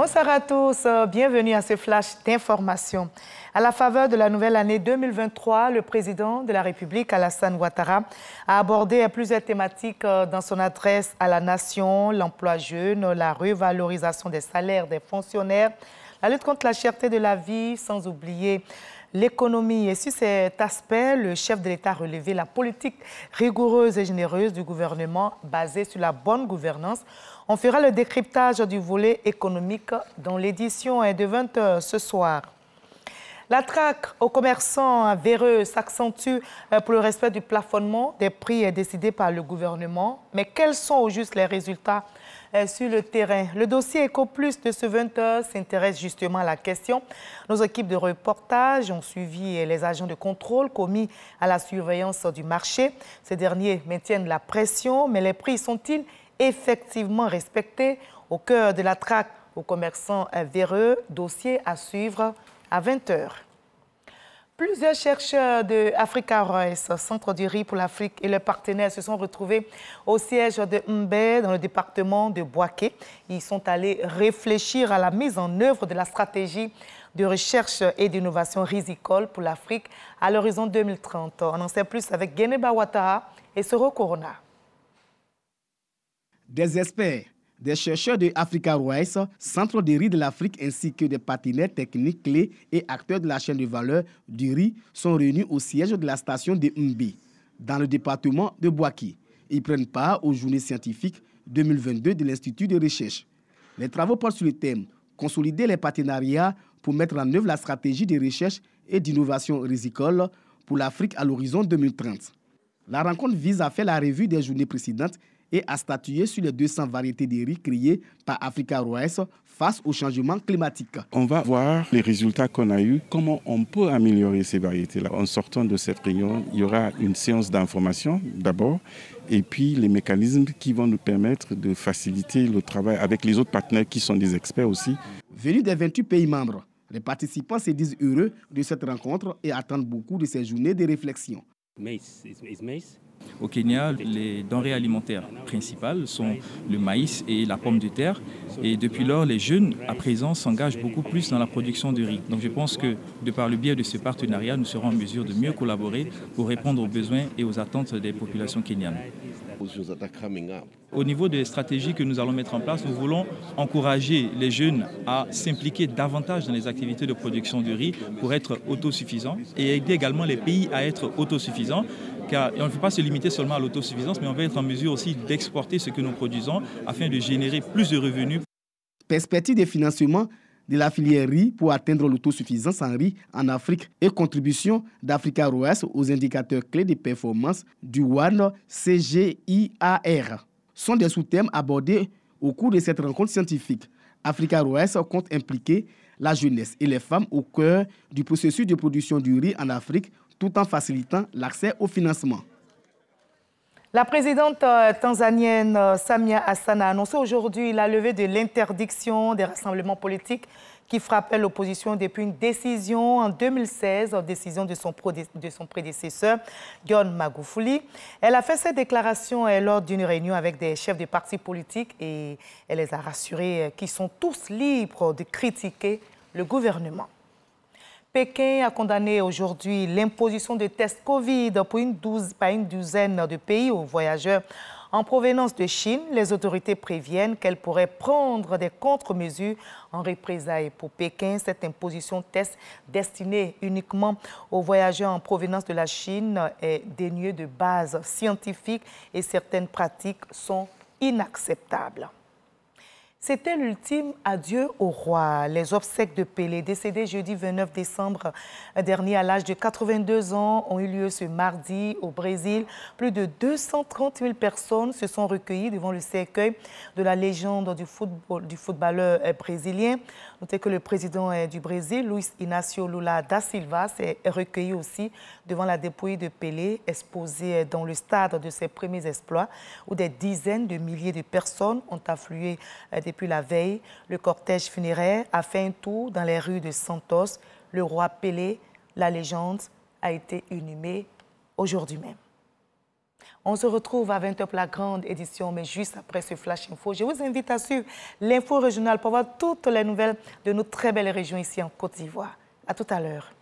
Bonsoir à tous, euh, bienvenue à ce flash d'information. À la faveur de la nouvelle année 2023, le président de la République, Alassane Ouattara, a abordé plusieurs thématiques euh, dans son adresse à la nation, l'emploi jeune, la revalorisation des salaires des fonctionnaires, la lutte contre la cherté de la vie, sans oublier l'économie. Et sur cet aspect, le chef de l'État a relevé la politique rigoureuse et généreuse du gouvernement basée sur la bonne gouvernance. On fera le décryptage du volet économique dont l'édition de 20h ce soir. La traque aux commerçants véreux s'accentue euh, pour le respect du plafonnement des prix euh, décidé par le gouvernement. Mais quels sont au juste les résultats euh, sur le terrain Le dossier EcoPlus de ce 20h s'intéresse justement à la question. Nos équipes de reportage ont suivi les agents de contrôle commis à la surveillance du marché. Ces derniers maintiennent la pression, mais les prix sont-ils effectivement respectés au cœur de la traque aux commerçants véreux. Dossier à suivre à 20h. Plusieurs chercheurs de Africa Rice, Centre du riz pour l'Afrique et leurs partenaires se sont retrouvés au siège de Mbé dans le département de Boaké. Ils sont allés réfléchir à la mise en œuvre de la stratégie de recherche et d'innovation risicole pour l'Afrique à l'horizon 2030. On en sait plus avec Geneba Ouattara et Soro Corona. Des des chercheurs de Africa Rice, Centre de riz de l'Afrique ainsi que des partenaires techniques clés et acteurs de la chaîne de valeur du riz sont réunis au siège de la station de Mbi, dans le département de Boaki. Ils prennent part aux journées scientifiques 2022 de l'Institut de recherche. Les travaux portent sur le thème consolider les partenariats pour mettre en œuvre la stratégie de recherche et d'innovation risicole pour l'Afrique à l'horizon 2030. La rencontre vise à faire la revue des journées précédentes et a statué sur les 200 variétés de riz créées par Africa Roes face au changement climatique. On va voir les résultats qu'on a eus, comment on peut améliorer ces variétés-là. En sortant de cette réunion, il y aura une séance d'information d'abord, et puis les mécanismes qui vont nous permettre de faciliter le travail avec les autres partenaires qui sont des experts aussi. Venus des 28 pays membres, les participants se disent heureux de cette rencontre et attendent beaucoup de ces journées de réflexion. mais au Kenya, les denrées alimentaires principales sont le maïs et la pomme de terre. Et depuis lors, les jeunes, à présent, s'engagent beaucoup plus dans la production de riz. Donc je pense que, de par le biais de ce partenariat, nous serons en mesure de mieux collaborer pour répondre aux besoins et aux attentes des populations kenyanes. Au niveau des stratégies que nous allons mettre en place, nous voulons encourager les jeunes à s'impliquer davantage dans les activités de production de riz pour être autosuffisants et aider également les pays à être autosuffisants on ne peut pas se limiter seulement à l'autosuffisance, mais on va être en mesure aussi d'exporter ce que nous produisons afin de générer plus de revenus. Perspective de financement de la filière riz pour atteindre l'autosuffisance en riz en Afrique et contribution d'Africa OS aux indicateurs clés de performance du WAN CGIAR sont des sous-thèmes abordés au cours de cette rencontre scientifique. Africa OS compte impliquer la jeunesse et les femmes au cœur du processus de production du riz en Afrique tout en facilitant l'accès au financement. La présidente euh, tanzanienne euh, Samia Hassan a annoncé aujourd'hui la levée de l'interdiction des rassemblements politiques qui frappait l'opposition depuis une décision en 2016, décision de son, de son prédécesseur, John Magufuli. Elle a fait cette déclaration euh, lors d'une réunion avec des chefs de partis politiques et elle les a rassurés qu'ils sont tous libres de critiquer le gouvernement. Pékin a condamné aujourd'hui l'imposition de tests Covid pour une par une douzaine de pays aux voyageurs en provenance de Chine. Les autorités préviennent qu'elles pourraient prendre des contre-mesures en représailles. Pour Pékin, cette imposition de tests destinée uniquement aux voyageurs en provenance de la Chine est dénuée de base scientifique et certaines pratiques sont inacceptables. C'était l'ultime adieu au roi. Les obsèques de Pélé, décédé jeudi 29 décembre euh, dernier à l'âge de 82 ans, ont eu lieu ce mardi au Brésil. Plus de 230 000 personnes se sont recueillies devant le cercueil de la légende du, football, du footballeur euh, brésilien. Notez que le président euh, du Brésil, Luis Inácio Lula da Silva, s'est recueilli aussi devant la dépouille de Pélé, exposée dans le stade de ses premiers exploits, où des dizaines de milliers de personnes ont afflué des depuis la veille, le cortège funéraire a fait un tour dans les rues de Santos. Le roi Pelé, la légende, a été inhumé aujourd'hui même. On se retrouve à 20h la grande édition, mais juste après ce Flash Info, je vous invite à suivre l'info régionale pour voir toutes les nouvelles de nos très belles régions ici en Côte d'Ivoire. À tout à l'heure.